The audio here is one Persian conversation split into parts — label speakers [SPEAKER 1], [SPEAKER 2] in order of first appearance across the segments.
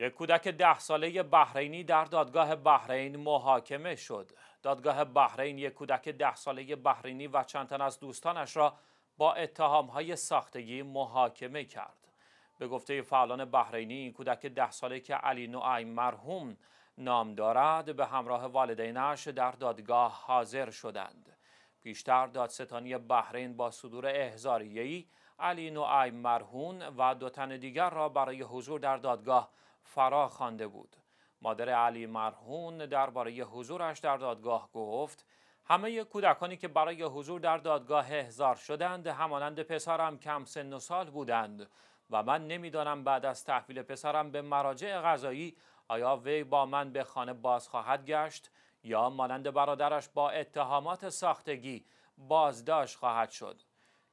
[SPEAKER 1] یک کودک ده ساله بحرینی در دادگاه بحرین محاکمه شد. دادگاه بحرین یک کودک ده ساله بحرینی و چند تن از دوستانش را با های ساختگی محاکمه کرد. به گفته فعالان بحرینی این کودک ده ساله که علی نوعی مرحوم نام دارد به همراه والدینش در دادگاه حاضر شدند. پیشتر دادستانی بحرین با صدور احزاریهی علی نوعی مرهون و دو تن دیگر را برای حضور در دادگاه فرا خوانده بود مادر علی مرهون درباره حضورش در دادگاه گفت همه کودکانی که برای حضور در دادگاه احضار شدند همانند پسرم کم سن و سال بودند و من نمیدانم بعد از تحویل پسرم به مراجع غذایی آیا وی با من به خانه باز خواهد گشت یا مانند برادرش با اتهامات ساختگی بازداشت خواهد شد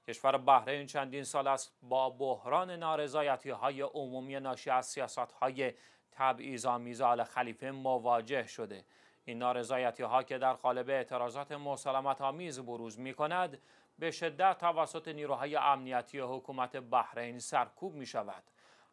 [SPEAKER 1] کشور بحرین چندین سال است با بحران نارضایتی های عمومی ناشی از سیاست های تبعیض آمیز آل خلیفه مواجه شده این نارضایتی ها که در قالب اعتراضات مسالمت آمیز بروز می کند به شدت توسط نیروهای امنیتی حکومت بحرین سرکوب می شود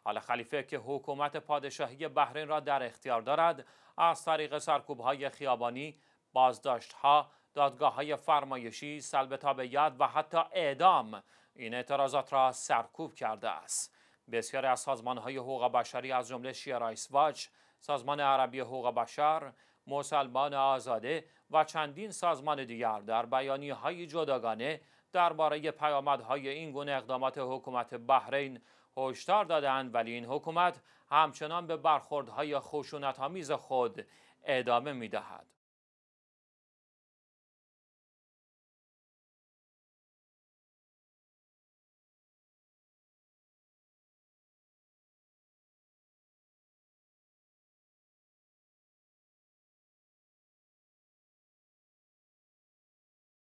[SPEAKER 1] آل خلیفه که حکومت پادشاهی بحرین را در اختیار دارد از طریق سرکوب های خیابانی بازداشت ها، دادگاه های فرمایشی، سلب تابعیت و حتی اعدام این اعتراضات را سرکوب کرده است. بسیاری از سازمان های حقوق بشری از جمله شیرایس واچ، سازمان عربی حقوق بشر، مسلمان آزاده و چندین سازمان دیگر در بیانی های جداگانه درباره پیامدهای این گونه اقدامات حکومت بحرین هشدار دادند ولی این حکومت همچنان به برخوردهای خشونتآمیز خود ادامه می‌دهد.